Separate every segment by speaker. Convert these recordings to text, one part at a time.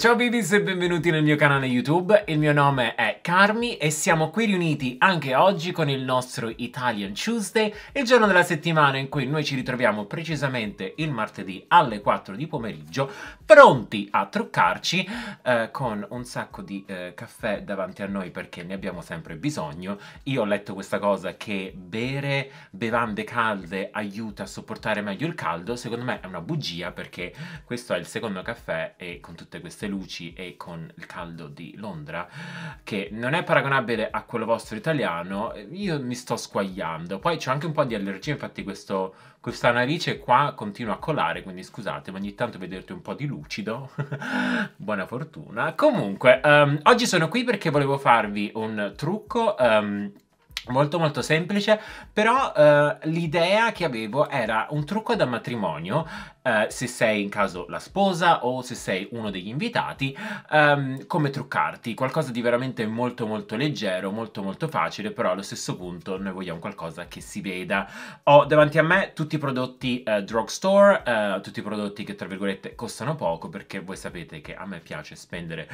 Speaker 1: Ciao Bibis e benvenuti nel mio canale YouTube, il mio nome è Carmi e siamo qui riuniti anche oggi con il nostro Italian Tuesday, il giorno della settimana in cui noi ci ritroviamo precisamente il martedì alle 4 di pomeriggio, pronti a truccarci eh, con un sacco di eh, caffè davanti a noi perché ne abbiamo sempre bisogno. Io ho letto questa cosa che bere bevande calde aiuta a sopportare meglio il caldo, secondo me è una bugia perché questo è il secondo caffè e con tutte queste luci e con il caldo di Londra, che non è paragonabile a quello vostro italiano, io mi sto squagliando. Poi c'è anche un po' di allergia, infatti questo, questa narice qua continua a colare, quindi scusate, ma ogni tanto vederti un po' di lucido, buona fortuna. Comunque, um, oggi sono qui perché volevo farvi un trucco... Um, molto molto semplice però eh, l'idea che avevo era un trucco da matrimonio eh, se sei in caso la sposa o se sei uno degli invitati ehm, come truccarti qualcosa di veramente molto molto leggero molto molto facile però allo stesso punto noi vogliamo qualcosa che si veda ho davanti a me tutti i prodotti eh, drugstore eh, tutti i prodotti che tra virgolette costano poco perché voi sapete che a me piace spendere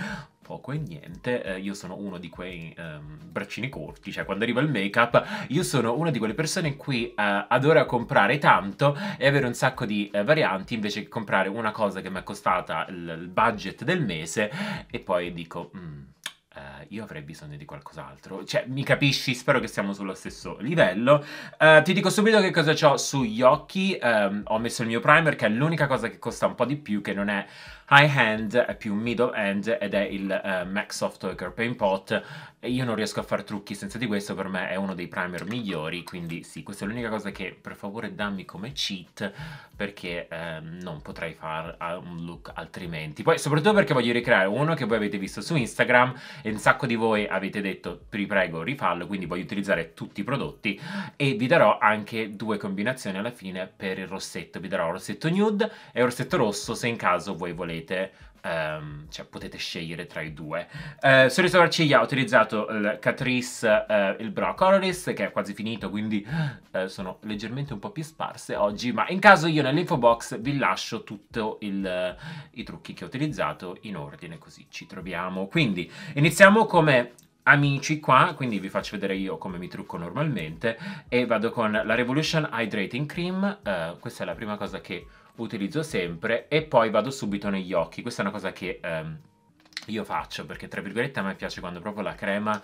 Speaker 1: poco e niente, eh, io sono uno di quei um, braccini corti, cioè quando arriva il make up io sono una di quelle persone in cui uh, adora comprare tanto e avere un sacco di uh, varianti invece che comprare una cosa che mi è costata il, il budget del mese e poi dico... Mm, Uh, io avrei bisogno di qualcos'altro. Cioè, mi capisci? Spero che siamo sullo stesso livello. Uh, ti dico subito che cosa ho sugli occhi. Um, ho messo il mio primer, che è l'unica cosa che costa un po' di più, che non è high end più middle end ed è il eh, Mac Software Paint Pot io non riesco a fare trucchi senza di questo, per me è uno dei primer migliori, quindi sì, questa è l'unica cosa che per favore dammi come cheat, perché ehm, non potrei fare un look altrimenti. Poi soprattutto perché voglio ricreare uno che voi avete visto su Instagram e un sacco di voi avete detto, vi prego, rifallo, quindi voglio utilizzare tutti i prodotti e vi darò anche due combinazioni alla fine per il rossetto. Vi darò un rossetto nude e un rossetto rosso se in caso voi volete Um, cioè potete scegliere tra i due. Uh, Sori Sopracciglia ha utilizzato il Catrice, uh, il Brow Colorist, che è quasi finito, quindi uh, sono leggermente un po' più sparse oggi, ma in caso io nell'info box vi lascio tutti eh, i trucchi che ho utilizzato in ordine, così ci troviamo. Quindi iniziamo come amici qua, quindi vi faccio vedere io come mi trucco normalmente, e vado con la Revolution Hydrating Cream, questa è la prima cosa che utilizzo sempre e poi vado subito negli occhi. Questa è una cosa che ehm, io faccio perché tra virgolette a me piace quando proprio la crema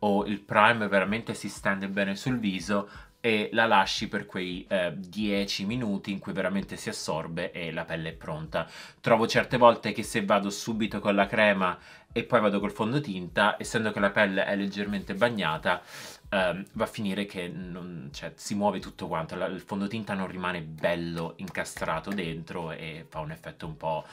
Speaker 1: o il prime veramente si stende bene sul viso e la lasci per quei eh, 10 minuti in cui veramente si assorbe e la pelle è pronta. Trovo certe volte che se vado subito con la crema e poi vado col fondotinta, essendo che la pelle è leggermente bagnata, ehm, va a finire che non, cioè, si muove tutto quanto, la, il fondotinta non rimane bello incastrato dentro e fa un effetto un po'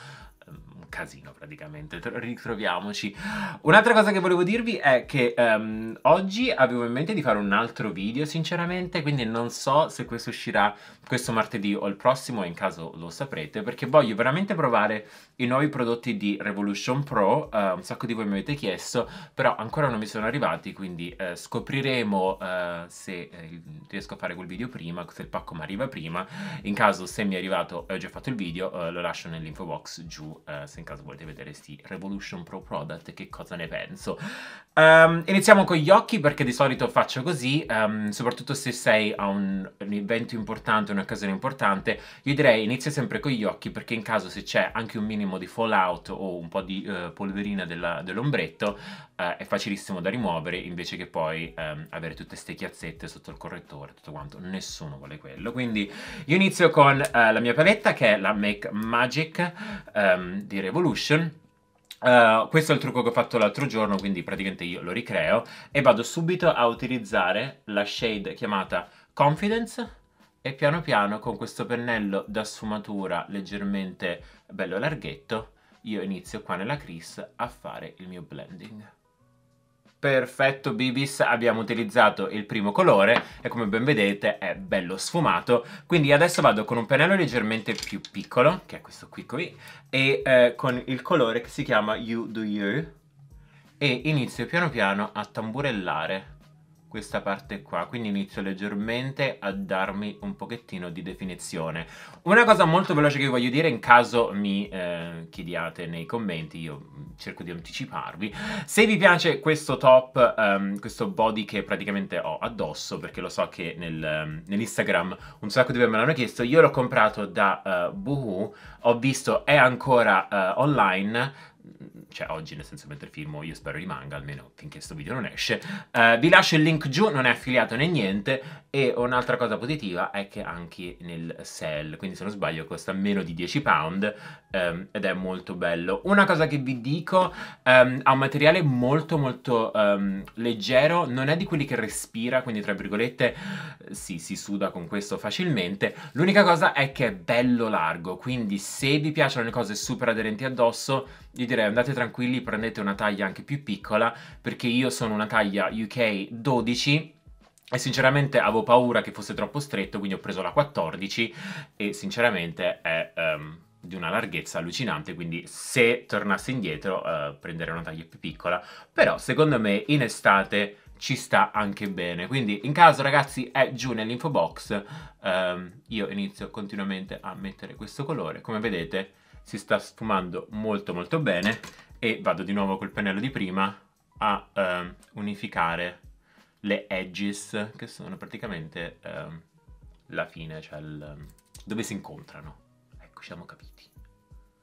Speaker 1: un casino praticamente, ritroviamoci. Un'altra cosa che volevo dirvi è che um, oggi avevo in mente di fare un altro video sinceramente, quindi non so se questo uscirà questo martedì o il prossimo, in caso lo saprete, perché voglio veramente provare i nuovi prodotti di Revolution Pro, uh, un sacco di voi mi avete chiesto, però ancora non mi sono arrivati, quindi uh, scopriremo uh, se riesco a fare quel video prima, se il pacco mi arriva prima, in caso se mi è arrivato e ho già fatto il video lo lascio nell'info box giù eh, se in caso volete vedere sti Revolution Pro Product, che cosa ne penso. Um, iniziamo con gli occhi perché di solito faccio così, um, soprattutto se sei a un, un evento importante, un'occasione importante, io direi inizia sempre con gli occhi perché in caso se c'è anche un minimo di fallout o un po' di uh, polverina dell'ombretto, eh, è facilissimo da rimuovere invece che poi ehm, avere tutte ste chiazzette sotto il correttore, tutto quanto, nessuno vuole quello. Quindi io inizio con eh, la mia paletta che è la Make Magic ehm, di Revolution. Uh, questo è il trucco che ho fatto l'altro giorno, quindi praticamente io lo ricreo e vado subito a utilizzare la shade chiamata Confidence e piano piano con questo pennello da sfumatura leggermente bello larghetto io inizio qua nella crease a fare il mio blending perfetto bibis abbiamo utilizzato il primo colore e come ben vedete è bello sfumato quindi adesso vado con un pennello leggermente più piccolo che è questo qui qui e eh, con il colore che si chiama You Do You e inizio piano piano a tamburellare questa parte qua, quindi inizio leggermente a darmi un pochettino di definizione. Una cosa molto veloce che voglio dire, in caso mi eh, chiediate nei commenti, io cerco di anticiparvi, se vi piace questo top, um, questo body che praticamente ho addosso, perché lo so che nel, um, nell'Instagram un sacco di voi me l'hanno chiesto, io l'ho comprato da uh, Boohoo, ho visto è ancora uh, online, cioè oggi nel senso mentre filmo io spero rimanga almeno finché questo video non esce uh, vi lascio il link giù non è affiliato né niente e un'altra cosa positiva è che anche nel sell quindi se non sbaglio costa meno di 10 pound um, ed è molto bello una cosa che vi dico um, ha un materiale molto molto um, leggero non è di quelli che respira quindi tra virgolette sì, si suda con questo facilmente l'unica cosa è che è bello largo quindi se vi piacciono le cose super aderenti addosso io direi andate tranquilli, prendete una taglia anche più piccola, perché io sono una taglia UK 12 e sinceramente avevo paura che fosse troppo stretto, quindi ho preso la 14 e sinceramente è... Um, di una larghezza allucinante, quindi se tornassi indietro eh, prenderei una taglia più piccola, però secondo me in estate ci sta anche bene, quindi in caso ragazzi è giù nell'info box, eh, io inizio continuamente a mettere questo colore, come vedete si sta sfumando molto molto bene e vado di nuovo col pennello di prima a eh, unificare le edges che sono praticamente eh, la fine, cioè il, ehm, dove si incontrano. Ecco, ci siamo capiti.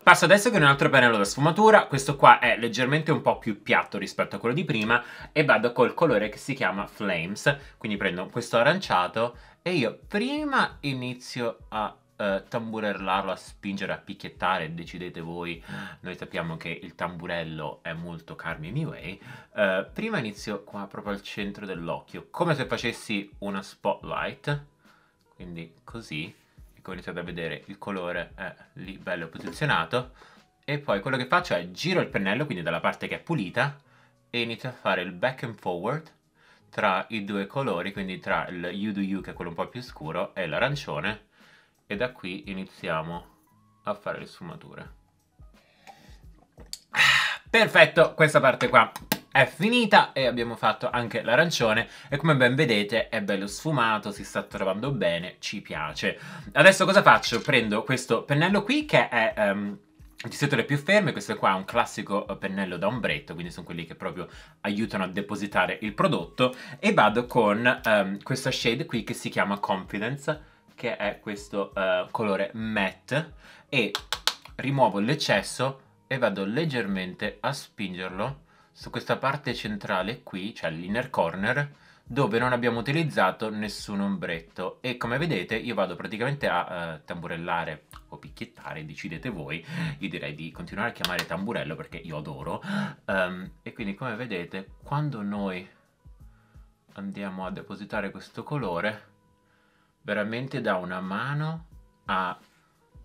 Speaker 1: Passo adesso con un altro pennello da sfumatura, questo qua è leggermente un po' più piatto rispetto a quello di prima e vado col colore che si chiama Flames, quindi prendo questo aranciato e io prima inizio a eh, tamburellarlo, a spingere, a picchiettare, decidete voi. Noi sappiamo che il tamburello è molto Carmi anyway. Eh, prima inizio qua proprio al centro dell'occhio, come se facessi una spotlight, quindi così. Ecco, iniziate a vedere il colore è lì bello posizionato. E poi quello che faccio è giro il pennello, quindi dalla parte che è pulita, e inizio a fare il back and forward tra i due colori, quindi tra il You Do You, che è quello un po' più scuro, e l'arancione, e da qui iniziamo a fare le sfumature. Perfetto, questa parte qua è finita e abbiamo fatto anche l'arancione e come ben vedete è bello sfumato, si sta trovando bene, ci piace. Adesso cosa faccio? Prendo questo pennello qui che è... Um, ehm, di setole più ferme, questo qua è un classico eh, pennello da ombretto, quindi sono quelli che proprio aiutano a depositare il prodotto e vado con um, questa shade qui che si chiama Confidence che è questo uh, colore matte e rimuovo l'eccesso e vado leggermente a spingerlo su questa parte centrale qui, cioè l'inner corner, dove non abbiamo utilizzato nessun ombretto e come vedete io vado praticamente a eh, tamburellare o picchiettare, decidete voi, io direi di continuare a chiamare tamburello perché io adoro um, e quindi come vedete quando noi andiamo a depositare questo colore veramente dà una mano a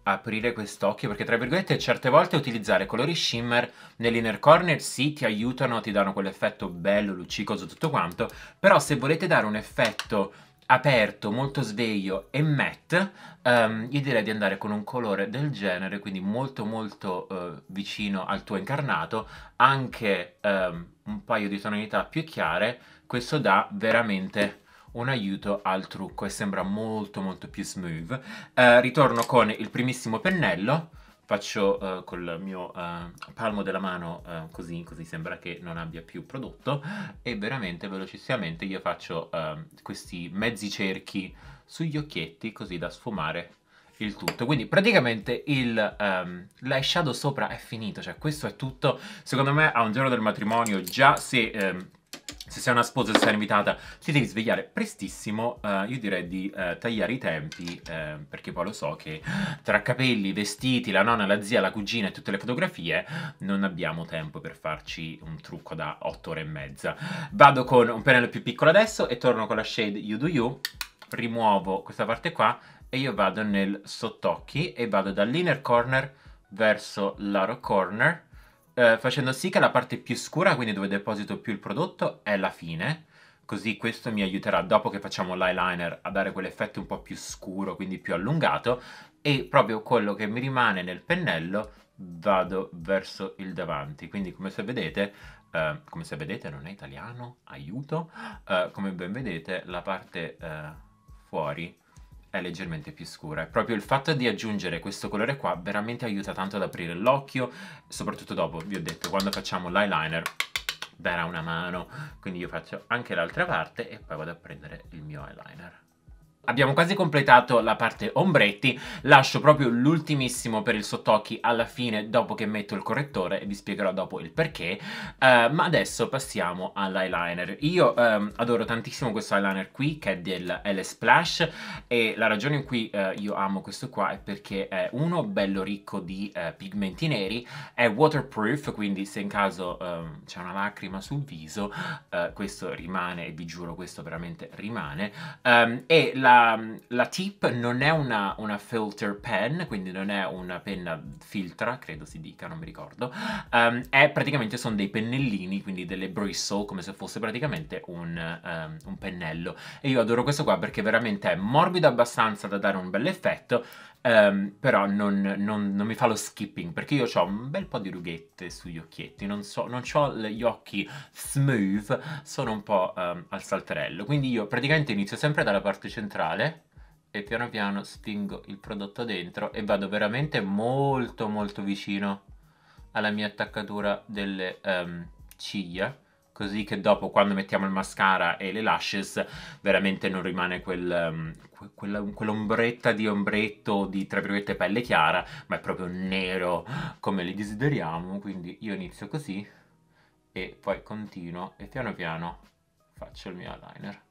Speaker 1: aprire quest'occhio perché tra virgolette certe volte utilizzare colori shimmer nell'inner corner sì ti aiutano, ti danno quell'effetto bello, luccicoso, tutto quanto però se volete dare un effetto aperto, molto sveglio e matte um, io direi di andare con un colore del genere quindi molto molto uh, vicino al tuo incarnato anche um, un paio di tonalità più chiare questo dà veramente un aiuto al trucco e sembra molto molto più smooth. Eh, ritorno con il primissimo pennello, faccio eh, col mio eh, palmo della mano eh, così, così sembra che non abbia più prodotto e veramente velocissimamente io faccio ehm, questi mezzi cerchi sugli occhietti così da sfumare il tutto quindi praticamente il um, l'eyeshadow sopra è finito cioè questo è tutto secondo me a un giorno del matrimonio già se um, se sei una sposa, se sei invitata, ti devi svegliare prestissimo, uh, io direi di uh, tagliare i tempi, uh, perché poi lo so che tra capelli, vestiti, la nonna, la zia, la cugina e tutte le fotografie non abbiamo tempo per farci un trucco da 8 ore e mezza. Vado con un pennello più piccolo adesso e torno con la shade You Do You, rimuovo questa parte qua e io vado nel sottocchi e vado dall'inner corner verso l'aro corner eh, facendo sì che la parte più scura, quindi dove deposito più il prodotto, è la fine. Così questo mi aiuterà dopo che facciamo l'eyeliner a dare quell'effetto un po' più scuro, quindi più allungato. E proprio quello che mi rimane nel pennello vado verso il davanti. Quindi come se vedete, eh, come se vedete non è italiano, aiuto, eh, come ben vedete la parte eh, fuori è leggermente più scura e proprio il fatto di aggiungere questo colore qua veramente aiuta tanto ad aprire l'occhio soprattutto dopo, vi ho detto, quando facciamo l'eyeliner darà una mano quindi io faccio anche l'altra parte e poi vado a prendere il mio eyeliner Abbiamo quasi completato la parte ombretti, lascio proprio l'ultimissimo per il sottocchi alla fine dopo che metto il correttore e vi spiegherò dopo il perché, uh, ma adesso passiamo all'eyeliner. Io um, adoro tantissimo questo eyeliner qui che è del L Splash e la ragione in cui uh, io amo questo qua è perché è uno bello ricco di uh, pigmenti neri, è waterproof quindi se in caso um, c'è una lacrima sul viso questo rimane e vi giuro questo veramente rimane um, e la Ehm, la, tip non è una, una, filter pen, quindi non è una penna filtra, credo si dica, non mi ricordo. Um, è praticamente sono dei pennellini, quindi delle bristle, come se fosse praticamente un, um, un pennello. E io adoro questo qua perché veramente è morbido abbastanza da dare un bell'effetto Um, però non, non, non, mi fa lo skipping perché io ho un bel po' di rughette sugli occhietti, non, so, non ho gli occhi smooth, sono un po' um, al salterello. Quindi io praticamente inizio sempre dalla parte centrale e piano piano spingo il prodotto dentro e vado veramente molto molto vicino alla mia attaccatura delle um, ciglia così che dopo quando mettiamo il mascara e le lashes veramente non rimane quel, um, que quella, quell'ombretta di ombretto di tra virgolette pelle chiara ma è proprio nero come li desideriamo quindi io inizio così e poi continuo e piano piano faccio il mio eyeliner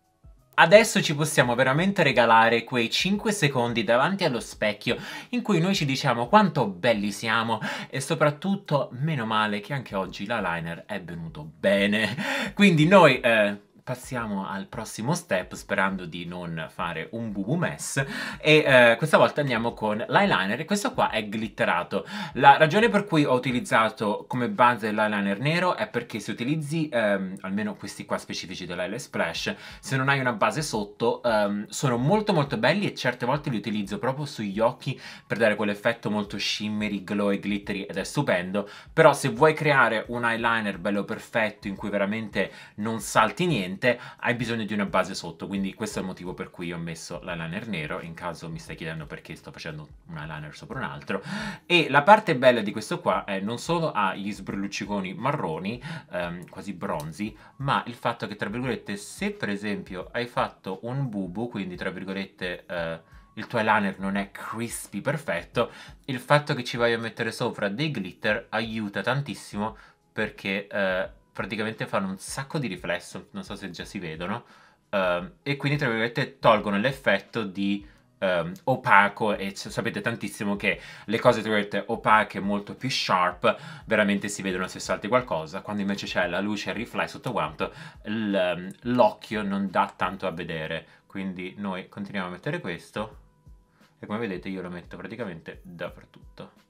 Speaker 1: Adesso ci possiamo veramente regalare quei 5 secondi davanti allo specchio in cui noi ci diciamo quanto belli siamo e soprattutto meno male che anche oggi l'eyeliner è venuto bene. Quindi noi eh, passiamo al prossimo step sperando di non fare un bubu mess e eh, questa volta andiamo con l'eyeliner e questo qua è glitterato. La ragione per cui ho utilizzato come base l'eyeliner nero è perché se utilizzi ehm, almeno questi qua specifici dell'Eyelash Splash se non hai una base sotto ehm, sono molto molto belli e certe volte li utilizzo proprio sugli occhi per dare quell'effetto molto shimmery, glow e glittery ed è stupendo però se vuoi creare un eyeliner bello perfetto in cui veramente non salti niente ovviamente hai bisogno di una base sotto, quindi questo è il motivo per cui ho messo l'eyeliner nero, in caso mi stai chiedendo perché sto facendo un eyeliner sopra un altro. E la parte bella di questo qua è non solo ha gli sbrullucciconi marroni, ehm, quasi bronzi, ma il fatto che tra virgolette se per esempio hai fatto un bubu, quindi tra virgolette... Eh, il tuo eyeliner non è crispy perfetto, il fatto che ci vai a mettere sopra dei glitter aiuta tantissimo perché eh, praticamente fanno un sacco di riflesso, non so se già si vedono, uh, e quindi tra virgolette tolgono l'effetto di um, opaco e sapete tantissimo che le cose tra virgolette opache molto più sharp veramente si vedono se salti qualcosa, quando invece c'è la luce e il riflesso tutto quanto, l'occhio non dà tanto a vedere, quindi noi continuiamo a mettere questo e come vedete io lo metto praticamente dappertutto.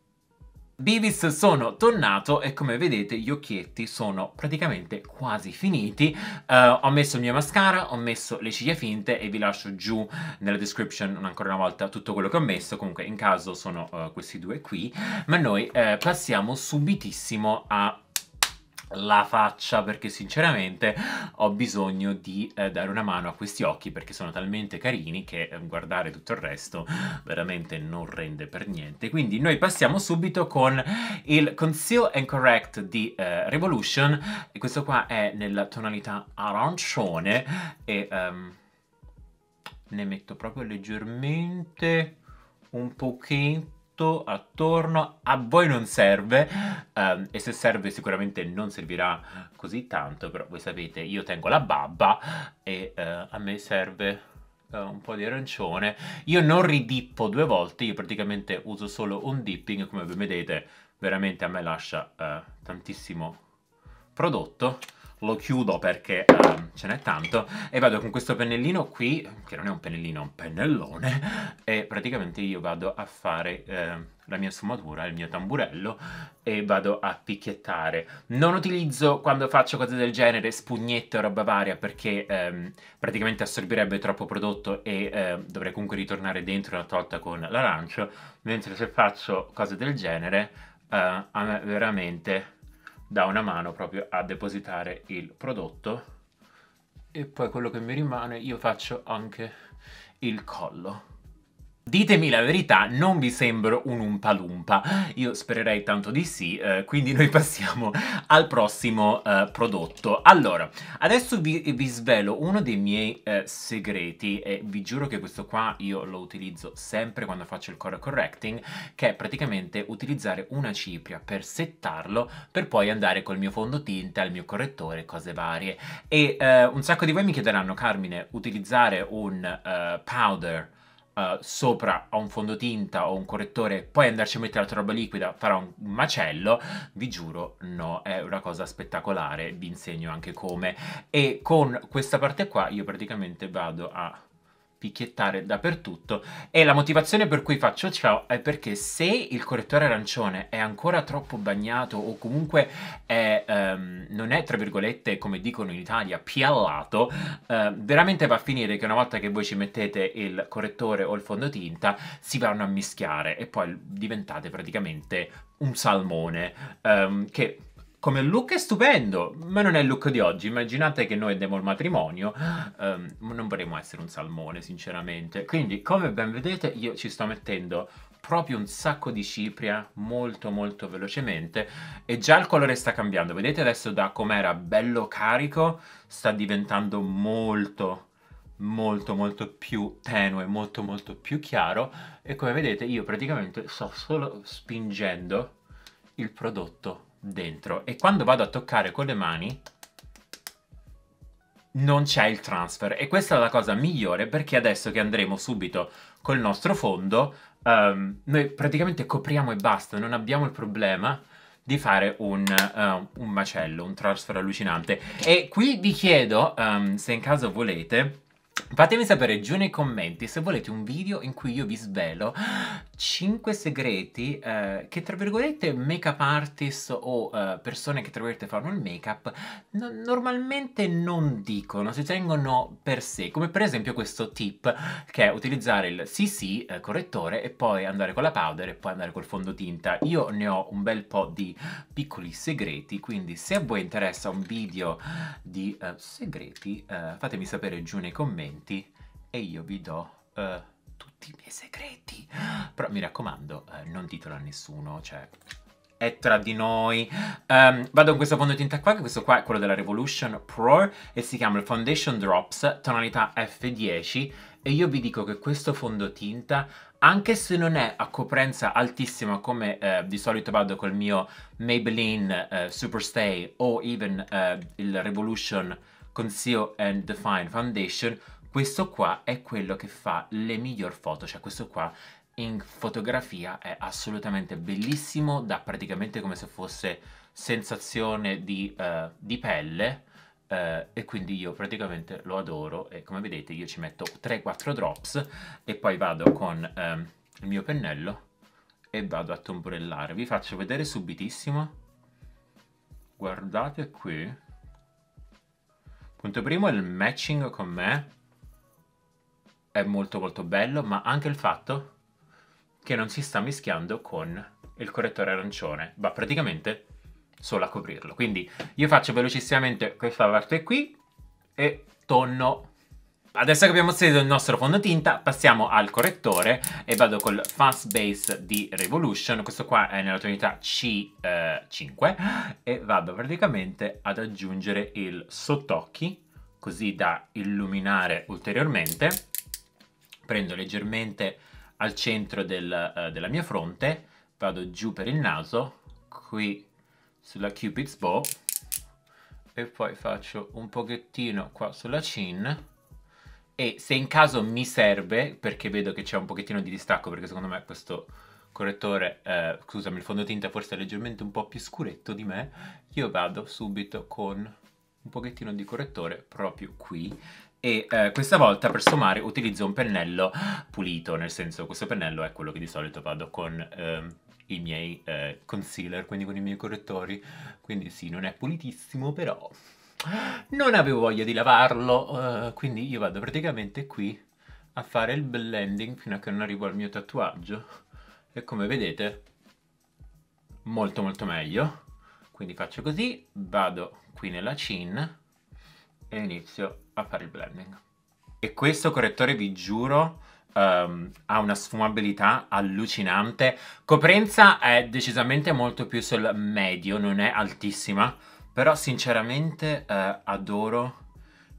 Speaker 1: Beavis sono tornato e come vedete gli occhietti sono praticamente quasi finiti uh, ho messo il mio mascara, ho messo le ciglia finte e vi lascio giù nella description ancora una volta tutto quello che ho messo comunque in caso sono uh, questi due qui ma noi uh, passiamo subitissimo a la faccia perché sinceramente ho bisogno di eh, dare una mano a questi occhi perché sono talmente carini che eh, guardare tutto il resto veramente non rende per niente quindi noi passiamo subito con il Conceal and Correct di eh, Revolution e questo qua è nella tonalità arancione e um, ne metto proprio leggermente un pochetto tutto attorno a voi non serve um, e se serve sicuramente non servirà così tanto però voi sapete io tengo la babba e uh, a me serve uh, un po' di arancione io non ridippo due volte io praticamente uso solo un dipping come vedete veramente a me lascia uh, tantissimo prodotto lo chiudo perché uh, ce n'è tanto e vado con questo pennellino qui, che non è un pennellino, è un pennellone, e praticamente io vado a fare uh, la mia sfumatura, il mio tamburello e vado a picchiettare. Non utilizzo quando faccio cose del genere spugnette o roba varia perché um, praticamente assorbirebbe troppo prodotto e uh, dovrei comunque ritornare dentro la tolta con l'arancio, mentre se faccio cose del genere eh, a me veramente dà una mano proprio a depositare il prodotto e poi quello che mi rimane io faccio anche il collo Ditemi la verità, non vi sembro un Umpa Lumpa? Io spererei tanto di sì, eh, quindi noi passiamo al prossimo eh, prodotto. Allora, adesso vi, vi, svelo uno dei miei eh, segreti e vi giuro che questo qua io lo utilizzo sempre quando faccio il color correcting, che è praticamente utilizzare una cipria per settarlo per poi andare col mio fondotinta, il mio correttore, cose varie. E eh, un sacco di voi mi chiederanno, Carmine, utilizzare un eh, powder uh, sopra ho un fondotinta o un correttore, poi andarci a mettere altra roba liquida farà un macello, vi giuro no, è una cosa spettacolare, vi insegno anche come. E con questa parte qua io praticamente vado a spicchiettare dappertutto e la motivazione per cui faccio ciò è perché se il correttore arancione è ancora troppo bagnato o comunque è, um, non è tra virgolette come dicono in Italia piallato uh, veramente va a finire che una volta che voi ci mettete il correttore o il fondotinta si vanno a mischiare e poi diventate praticamente un salmone um, che come look è stupendo, ma non è il look di oggi. Immaginate che noi andiamo il matrimonio, um, non vorremmo essere un salmone, sinceramente. Quindi, come ben vedete, io ci sto mettendo proprio un sacco di cipria molto molto velocemente e già il colore sta cambiando vedete adesso da com'era bello carico sta diventando molto molto molto più tenue, molto molto più chiaro e come vedete io praticamente sto solo spingendo il prodotto dentro e quando vado a toccare con le mani non c'è il transfer e questa è la cosa migliore perché adesso che andremo subito col nostro fondo um, noi praticamente copriamo e basta, non abbiamo il problema di fare un, uh, un macello, un transfer allucinante. E qui vi chiedo, um, se in caso volete, Fatemi sapere giù nei commenti se volete un video in cui io vi svelo 5 segreti eh, che tra virgolette make up artist o eh, persone che tra virgolette fanno il make up no normalmente non dicono, si tengono per sé, come per esempio questo tip che è utilizzare il CC eh, correttore e poi andare con la powder e poi andare col fondotinta. Io ne ho un bel po' di piccoli segreti, quindi se a voi interessa un video di eh, segreti eh, fatemi sapere giù nei commenti commenti e io vi do uh, tutti i miei segreti. Però mi raccomando, uh, non ditelo a nessuno, cioè è tra di noi. Um, vado in questo fondotinta qua, che questo qua è quello della Revolution Pro e si chiama il Foundation Drops, tonalità F10 e io vi dico che questo fondotinta anche se non è a coprenza altissima come eh, di solito vado col mio Maybelline eh, Superstay o even eh, il Revolution Conceal and Define Foundation questo qua è quello che fa le miglior foto, cioè questo qua in fotografia è assolutamente bellissimo, da praticamente come se fosse sensazione di, uh, di pelle, Uh, e quindi io praticamente lo adoro e come vedete io ci metto 3-4 drops e poi vado con um, il mio pennello e vado a tombrellare vi faccio vedere subitissimo guardate qui punto primo è il matching con me è molto molto bello, ma anche il fatto che non si sta mischiando con il correttore arancione, va praticamente solo a coprirlo. Quindi io faccio velocissimamente questa parte qui e tonno. Adesso che abbiamo stretto il nostro fondotinta, passiamo al correttore e vado col Fast Base di Revolution. Questo qua è nella tonalità C5 eh, e vado praticamente ad aggiungere il sottocchi così da illuminare ulteriormente prendo leggermente al centro del, eh, della mia fronte, vado giù per il naso, qui sulla Cupid's Bow e poi faccio un pochettino qua sulla chin e se in caso mi serve, perché vedo che c'è un pochettino di distacco, perché secondo me questo correttore, eh, scusami, il fondotinta forse è leggermente un po' più scuretto di me, io vado subito con un pochettino di correttore proprio qui e eh, questa volta per sommare utilizzo un pennello pulito, nel senso questo pennello è quello che di solito vado con ehm, i miei eh, concealer, quindi con i miei correttori, quindi sì, non è pulitissimo però non avevo voglia di lavarlo, eh, quindi io vado praticamente qui a fare il blending fino a che non arrivo al mio tatuaggio e come vedete molto molto meglio, quindi faccio così, vado qui nella chin e inizio a fare il blending. E questo correttore, vi giuro, Um, ha una sfumabilità allucinante. Coprenza è decisamente molto più sul medio, non è altissima, però sinceramente eh, adoro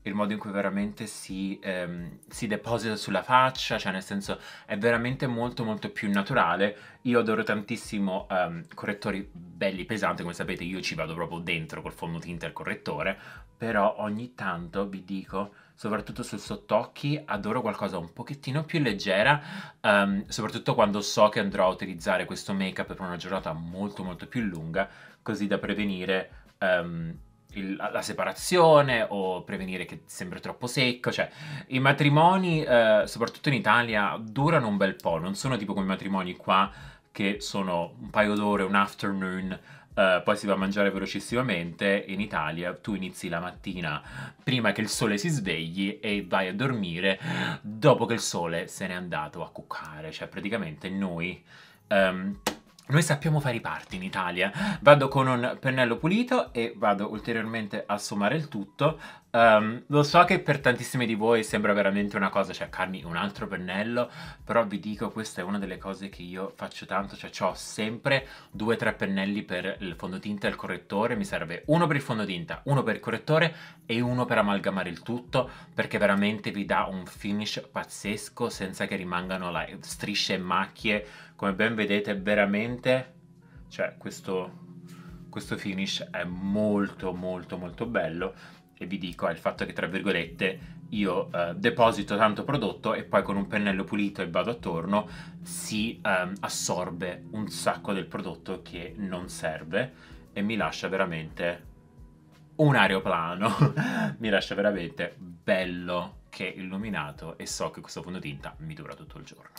Speaker 1: il modo in cui veramente si, ehm, si, deposita sulla faccia, cioè nel senso è veramente molto molto più naturale. Io adoro tantissimo ehm, correttori belli pesanti, come sapete io ci vado proprio dentro col fondo tinta e il correttore, però ogni tanto vi dico, soprattutto sul sottocchi, adoro qualcosa un pochettino più leggera, ehm, soprattutto quando so che andrò a utilizzare questo make-up per una giornata molto molto più lunga, così da prevenire... Um, il, la separazione o prevenire che sembri troppo secco. Cioè, i matrimoni, eh, soprattutto in Italia, durano un bel po', non sono tipo come i matrimoni qua che sono un paio d'ore, un afternoon, Uh, poi si va a mangiare velocissimamente, in Italia tu inizi la mattina prima che il sole si svegli e vai a dormire dopo che il sole se n'è andato a cuccare, cioè praticamente noi um, noi sappiamo fare i parti in Italia. Vado con un pennello pulito e vado ulteriormente a sommare il tutto Um, lo so che per tantissimi di voi sembra veramente una cosa, cercarmi un altro pennello, però vi dico questa è una delle cose che io faccio tanto, cioè ho sempre due o tre pennelli per il fondotinta e il correttore, mi serve uno per il fondotinta, uno per il correttore e uno per amalgamare il tutto, perché veramente vi dà un finish pazzesco senza che rimangano strisce e macchie, come ben vedete veramente, cioè questo questo finish è molto molto molto bello e vi dico è il fatto che tra virgolette io eh, deposito tanto prodotto e poi con un pennello pulito e vado attorno si eh, assorbe un sacco del prodotto che non serve e mi lascia veramente un aeroplano mi lascia veramente bello che illuminato e so che questo fondotinta mi dura tutto il giorno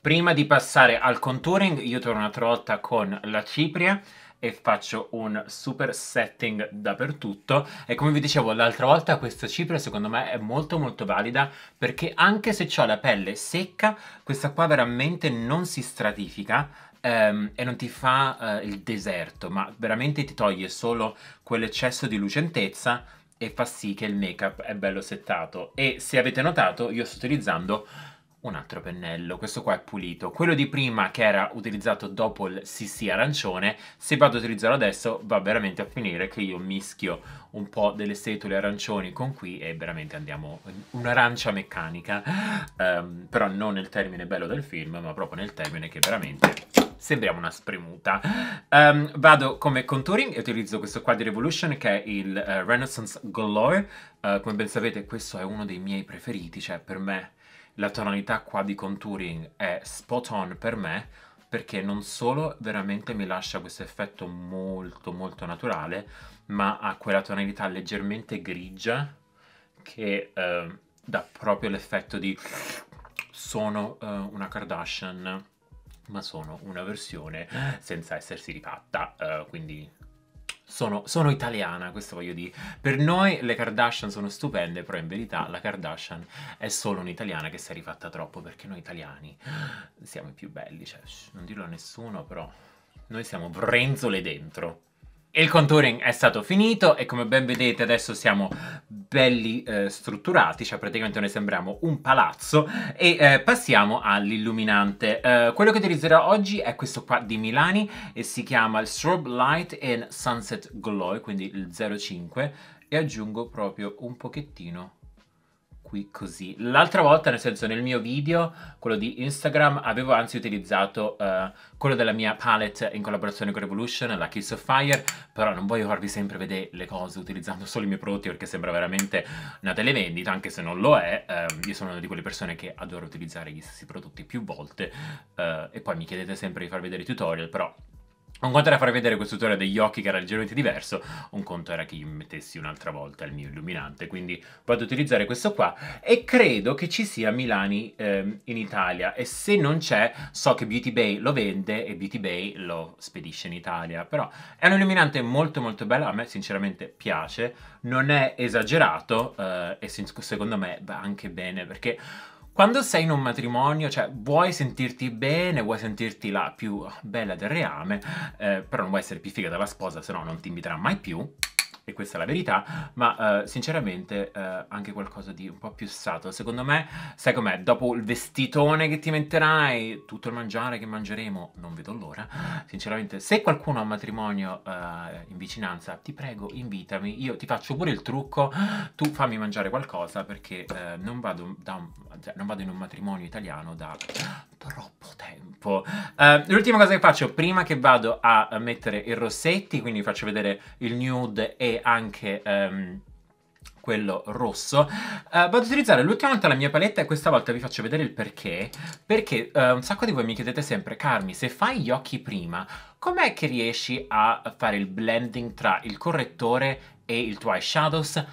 Speaker 1: prima di passare al contouring io torno a trotta con la cipria e faccio un super setting dappertutto e come vi dicevo l'altra volta questa cipria secondo me è molto molto valida perché anche se ho la pelle secca questa qua veramente non si stratifica ehm, e non ti fa eh, il deserto ma veramente ti toglie solo quell'eccesso di lucentezza e fa sì che il make up è bello settato e se avete notato io sto utilizzando un altro pennello, questo qua è pulito. Quello di prima che era utilizzato dopo il CC arancione, se vado ad utilizzarlo adesso va veramente a finire che io mischio un po' delle setole arancioni con qui e veramente andiamo un'arancia meccanica, um, però non nel termine bello del film, ma proprio nel termine che veramente sembriamo una spremuta. Um, vado come contouring e utilizzo questo qua di Revolution che è il uh, Renaissance Galore. Uh, come ben sapete questo è uno dei miei preferiti, cioè per me la tonalità qua di contouring è spot on per me perché non solo veramente mi lascia questo effetto molto molto naturale, ma ha quella tonalità leggermente grigia che eh, dà proprio l'effetto di sono eh, una Kardashian, ma sono una versione senza essersi rifatta, eh, quindi sono, sono, italiana, questo voglio dire. Per noi le Kardashian sono stupende, però in verità la Kardashian è solo un'italiana che si è rifatta troppo perché noi italiani siamo i più belli, cioè, non dirlo a nessuno, però noi siamo brenzole dentro. Il contouring è stato finito e come ben vedete adesso siamo belli eh, strutturati, cioè praticamente noi sembriamo un palazzo e eh, passiamo all'illuminante. Eh, quello che utilizzerò oggi è questo qua di Milani e si chiama il Strobe Light and Sunset Glow, quindi il 05 e aggiungo proprio un pochettino qui così. L'altra volta, nel senso nel mio video, quello di Instagram, avevo anzi utilizzato uh, quello della mia palette in collaborazione con Revolution, la Kiss of Fire, però non voglio farvi sempre vedere le cose utilizzando solo i miei prodotti perché sembra veramente una televendita, anche se non lo è. Uh, io sono una di quelle persone che adoro utilizzare gli stessi prodotti più volte uh, e poi mi chiedete sempre di far vedere i tutorial, però un conto era far vedere questo tutorial degli occhi che era leggermente diverso, un conto era che io mettessi un'altra volta il mio illuminante, quindi vado ad utilizzare questo qua e credo che ci sia Milani ehm, in Italia e se non c'è so che Beauty Bay lo vende e Beauty Bay lo spedisce in Italia, però è un illuminante molto molto bello, a me sinceramente piace, non è esagerato eh, e secondo me va anche bene perché quando sei in un matrimonio, cioè, vuoi sentirti bene, vuoi sentirti la più bella del reame, eh, però non vuoi essere più figa della sposa, se no non ti inviterà mai più e questa è la verità, ma eh, sinceramente eh, anche qualcosa di un po' più sato. Secondo me, sai com'è, dopo il vestitone che ti metterai, tutto il mangiare che mangeremo, non vedo l'ora. Sinceramente, se qualcuno ha un matrimonio eh, in vicinanza, ti prego, invitami, io ti faccio pure il trucco, tu fammi mangiare qualcosa perché eh, non vado, da un, cioè, non vado in un matrimonio italiano da troppo tempo. Uh, l'ultima cosa che faccio prima che vado a mettere i rossetti, quindi faccio vedere il nude e anche... Um, quello rosso, uh, vado ad utilizzare l'ultima volta la mia paletta e questa volta vi faccio vedere il perché, perché uh, un sacco di voi mi chiedete sempre, Carmi, se fai gli occhi prima, com'è che riesci a fare il blending tra il correttore e il tuo eyeshadows?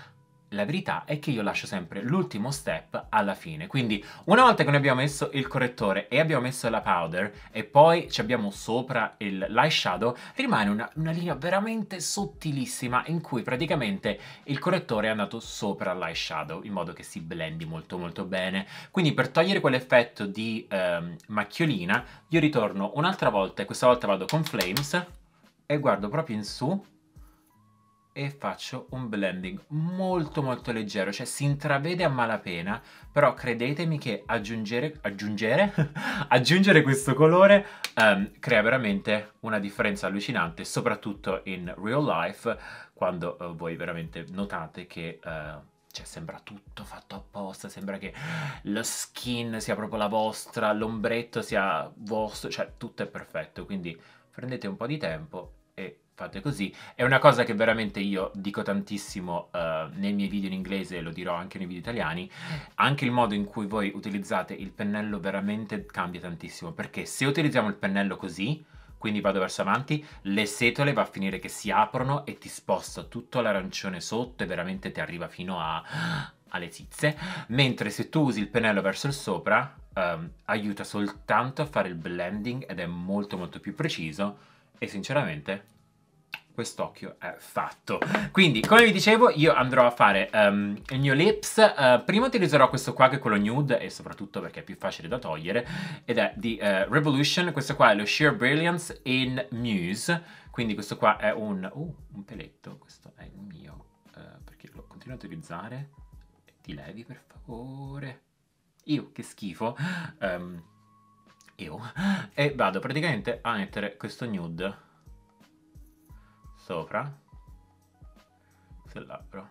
Speaker 1: la verità è che io lascio sempre l'ultimo step alla fine. Quindi una volta che noi abbiamo messo il correttore e abbiamo messo la powder e poi ci abbiamo sopra il l'eyeshadow, rimane una, una, linea veramente sottilissima in cui praticamente il correttore è andato sopra l'eyeshadow in modo che si blendi molto molto bene. Quindi per togliere quell'effetto di ehm, macchiolina io ritorno un'altra volta e questa volta vado con Flames e guardo proprio in su e faccio un blending molto molto leggero, cioè si intravede a malapena, però credetemi che aggiungere, aggiungere, aggiungere questo colore um, crea veramente una differenza allucinante, soprattutto in real life, quando uh, voi veramente notate che... Uh, cioè, sembra tutto fatto apposta, sembra che lo skin sia proprio la vostra, l'ombretto sia vostro, cioè tutto è perfetto, quindi prendete un po' di tempo fate così. È una cosa che veramente io dico tantissimo eh, nei miei video in inglese e lo dirò anche nei video italiani. Anche il modo in cui voi utilizzate il pennello veramente cambia tantissimo perché se utilizziamo il pennello così, quindi vado verso avanti, le setole va a finire che si aprono e ti sposta tutto l'arancione sotto e veramente ti arriva fino a, alle tizze, mentre se tu usi il pennello verso il sopra um, aiuta soltanto a fare il blending ed è molto molto più preciso e sinceramente quest'occhio è fatto. Quindi, come vi dicevo, io andrò a fare um, il mio lips. Uh, prima utilizzerò questo qua che è quello nude e soprattutto perché è più facile da togliere ed è di uh, Revolution. Questo qua è lo Sheer Brilliance in Muse. Quindi questo qua è un... Uh, un peletto. Questo è il mio uh, perché lo continuo a utilizzare. Ti levi, per favore. Io, che schifo. Um, ehm, io. E vado praticamente a mettere questo nude sopra sull'abbro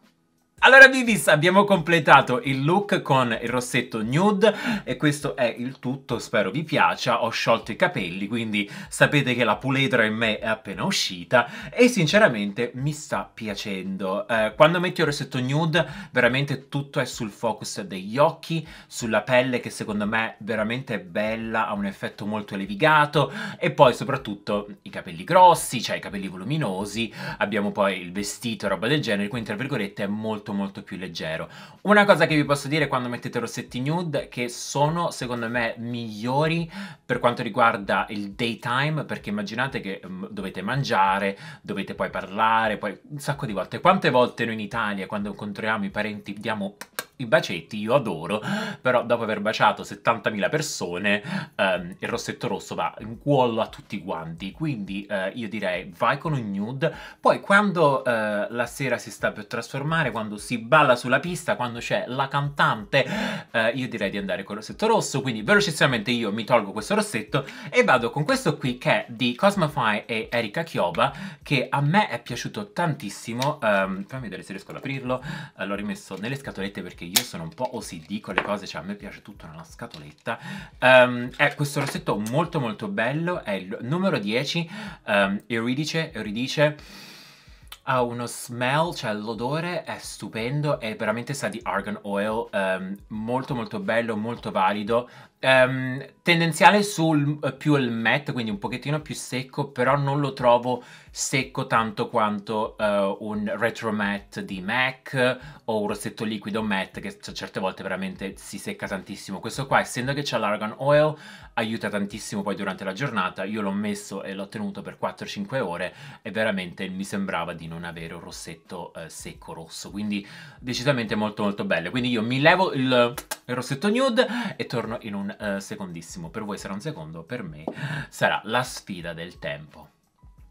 Speaker 1: allora Vivis, abbiamo completato il look con il rossetto nude e questo è il tutto, spero vi piaccia, ho sciolto i capelli quindi sapete che la puledra in me è appena uscita e sinceramente mi sta piacendo. Eh, quando metti il rossetto nude veramente tutto è sul focus degli occhi, sulla pelle che secondo me è veramente è bella, ha un effetto molto levigato e poi soprattutto i capelli grossi, cioè i capelli voluminosi, abbiamo poi il vestito e roba del genere, quindi tra virgolette è molto molto molto più leggero. Una cosa che vi posso dire quando mettete rossetti nude che sono secondo me migliori per quanto riguarda il daytime perché immaginate che mm, dovete mangiare, dovete poi parlare, poi un sacco di volte. Quante volte noi in Italia quando incontriamo i parenti diamo i bacetti io adoro, però dopo aver baciato 70.000 persone ehm, il rossetto rosso va in cuollo a tutti quanti, quindi eh, io direi vai con un nude, poi quando eh, la sera si sta per trasformare, quando si balla sulla pista, quando c'è la cantante, eh, io direi di andare con il rossetto rosso, quindi velocissimamente io mi tolgo questo rossetto e vado con questo qui che è di Cosmafy e Erika Chioba, che a me è piaciuto tantissimo, um, fammi vedere se riesco ad aprirlo, eh, l'ho rimesso nelle scatolette perché io sono un po' OCD con le cose, cioè a me piace tutto nella scatoletta. Um, è questo rossetto molto molto bello, è il numero 10, um, ehm, Euridice, Euridice ha uno smell, cioè l'odore è stupendo, è veramente sa di argan oil, um, molto molto bello, molto valido, Um, tendenziale sul eh, più il matte, quindi un pochettino più secco, però non lo trovo secco tanto quanto uh, un retro matte di MAC o un rossetto liquido matte che certe volte veramente si secca tantissimo. Questo qua, essendo che c'è l'argan oil, aiuta tantissimo poi durante la giornata. Io l'ho messo e l'ho tenuto per 4-5 ore e veramente mi sembrava di non avere un rossetto uh, secco rosso, quindi decisamente molto molto bello. Quindi io mi levo il, il rossetto nude e torno in un uh, secondissimo. Per voi sarà un secondo, per me sarà la sfida del tempo.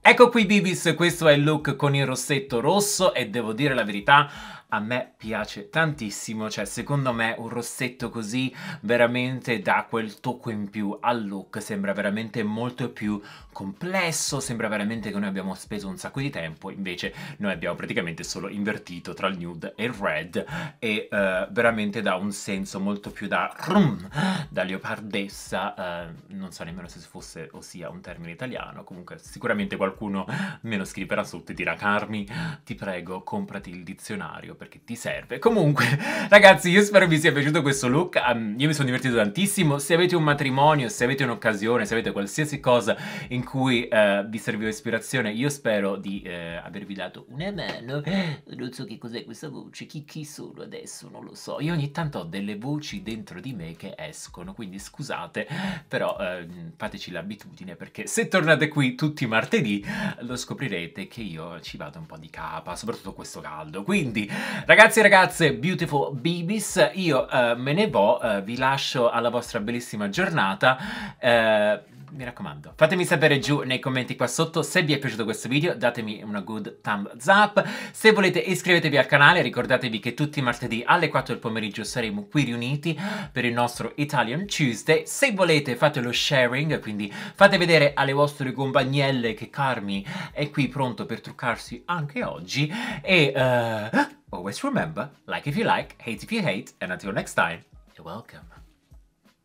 Speaker 1: Ecco qui Bibis, questo è il look con il rossetto rosso e devo dire la verità, a me piace tantissimo, cioè secondo me un rossetto così veramente dà quel tocco in più al look, sembra veramente molto più complesso, sembra veramente che noi abbiamo speso un sacco di tempo, invece noi abbiamo praticamente solo invertito tra il nude e il red e uh, veramente dà un senso molto più da, rum, da leopardessa, uh, non so nemmeno se fosse ossia un termine italiano, comunque sicuramente qualcuno me lo scriverà sotto e dirà Carmi ti prego comprati il dizionario perché ti serve. Comunque, ragazzi, io spero vi sia piaciuto questo look. Um, io mi sono divertito tantissimo. Se avete un matrimonio, se avete un'occasione, se avete qualsiasi cosa in cui uh, vi serviva ispirazione, io spero di uh, avervi dato una mano. Non so che cos'è questa voce, chi, chi sono adesso, non lo so. Io ogni tanto ho delle voci dentro di me che escono, quindi scusate, però uh, fateci l'abitudine perché se tornate qui tutti i martedì lo scoprirete che io ci vado un po' di capa, soprattutto questo caldo. Quindi Ragazzi e ragazze, beautiful babies, io uh, me ne vo, uh, vi lascio alla vostra bellissima giornata. Uh, mi raccomando, fatemi sapere giù nei commenti qua sotto se vi è piaciuto questo video, datemi una good thumbs up, se volete iscrivetevi al canale, ricordatevi che tutti i martedì alle 4 del pomeriggio saremo qui riuniti per il nostro Italian Tuesday, se volete fate lo sharing, quindi fate vedere alle vostre compagnelle che Carmi è qui pronto per truccarsi anche oggi e... Uh... Always remember, like if you like, hate if you hate, and until next time, you're welcome.